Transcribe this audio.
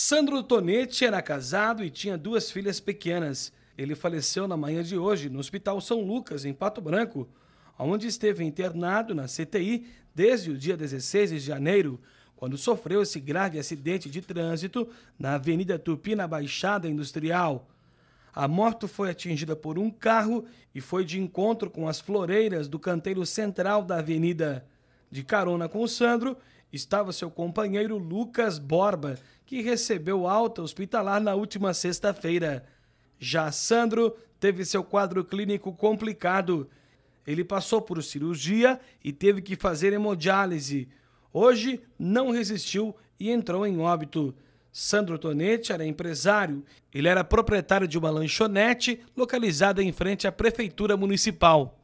Sandro Tonetti era casado e tinha duas filhas pequenas. Ele faleceu na manhã de hoje no Hospital São Lucas, em Pato Branco, onde esteve internado na CTI desde o dia 16 de janeiro, quando sofreu esse grave acidente de trânsito na Avenida Tupi, na Baixada Industrial. A moto foi atingida por um carro e foi de encontro com as floreiras do canteiro central da avenida. De carona com o Sandro estava seu companheiro Lucas Borba, que recebeu alta hospitalar na última sexta-feira. Já Sandro teve seu quadro clínico complicado. Ele passou por cirurgia e teve que fazer hemodiálise. Hoje não resistiu e entrou em óbito. Sandro Tonetti era empresário. Ele era proprietário de uma lanchonete localizada em frente à prefeitura municipal.